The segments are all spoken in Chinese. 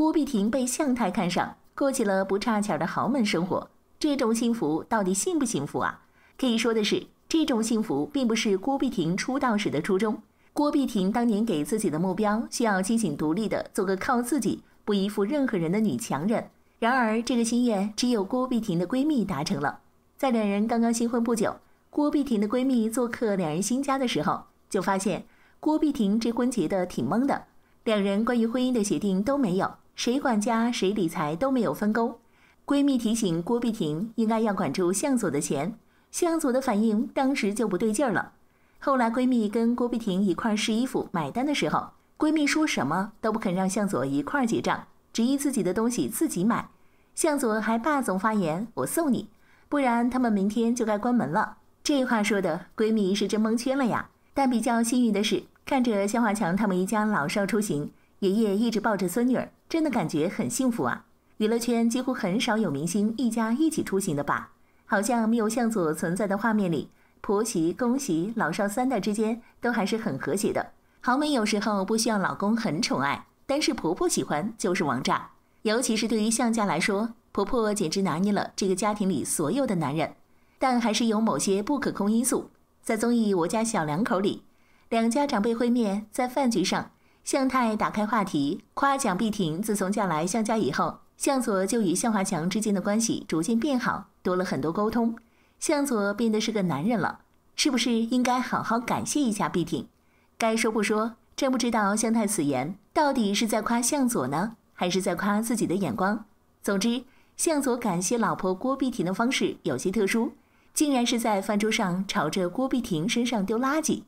郭碧婷被向太看上，过起了不差钱的豪门生活。这种幸福到底幸不幸福啊？可以说的是，这种幸福并不是郭碧婷出道时的初衷。郭碧婷当年给自己的目标，需要清醒独立的做个靠自己、不依附任何人的女强人。然而，这个心愿只有郭碧婷的闺蜜达成了。在两人刚刚新婚不久，郭碧婷的闺蜜做客两人新家的时候，就发现郭碧婷这婚结的挺懵的，两人关于婚姻的协定都没有。谁管家谁理财都没有分工。闺蜜提醒郭碧婷应该要管住向佐的钱，向佐的反应当时就不对劲了。后来闺蜜跟郭碧婷一块试衣服买单的时候，闺蜜说什么都不肯让向佐一块结账，执意自己的东西自己买。向佐还霸总发言：“我送你，不然他们明天就该关门了。”这话说的闺蜜是真蒙圈了呀。但比较幸运的是，看着肖华强他们一家老少出行，爷爷一直抱着孙女儿。真的感觉很幸福啊！娱乐圈几乎很少有明星一家一起出行的吧？好像没有向佐存在的画面里，婆媳、公媳、老少三代之间都还是很和谐的。豪门有时候不需要老公很宠爱，但是婆婆喜欢就是王炸，尤其是对于向家来说，婆婆简直拿捏了这个家庭里所有的男人。但还是有某些不可控因素。在综艺《我家小两口》里，两家长辈会面，在饭局上。向太打开话题，夸蒋碧婷。自从嫁来向家以后，向佐就与向华强之间的关系逐渐变好，多了很多沟通。向佐变得是个男人了，是不是应该好好感谢一下碧婷？该说不说，真不知道向太此言到底是在夸向佐呢，还是在夸自己的眼光？总之，向佐感谢老婆郭碧婷的方式有些特殊，竟然是在饭桌上朝着郭碧婷身上丢垃圾。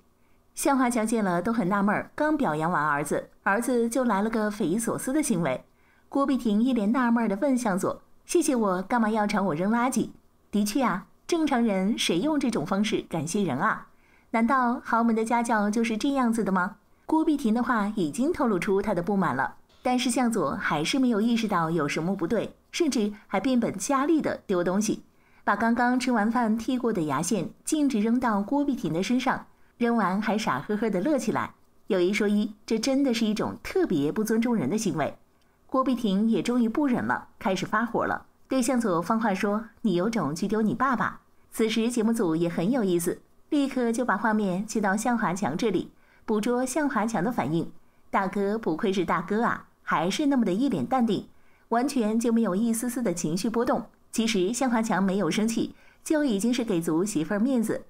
向华强见了都很纳闷儿，刚表扬完儿子，儿子就来了个匪夷所思的行为。郭碧婷一脸纳闷儿的问向佐：“谢谢我干嘛要朝我扔垃圾？”的确啊，正常人谁用这种方式感谢人啊？难道豪门的家教就是这样子的吗？郭碧婷的话已经透露出她的不满了，但是向佐还是没有意识到有什么不对，甚至还变本加厉的丢东西，把刚刚吃完饭剔过的牙线径直扔到郭碧婷的身上。扔完还傻呵呵的乐起来，有一说一，这真的是一种特别不尊重人的行为。郭碧婷也终于不忍了，开始发火了，对向佐放话说：“你有种去丢你爸爸。”此时节目组也很有意思，立刻就把画面切到向华强这里，捕捉向华强的反应。大哥不愧是大哥啊，还是那么的一脸淡定，完全就没有一丝丝的情绪波动。其实向华强没有生气，就已经是给足媳妇儿面子。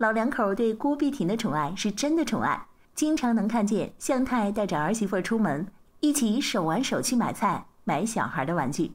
老两口对郭碧婷的宠爱是真的宠爱，经常能看见向太带着儿媳妇出门，一起手挽手去买菜、买小孩的玩具。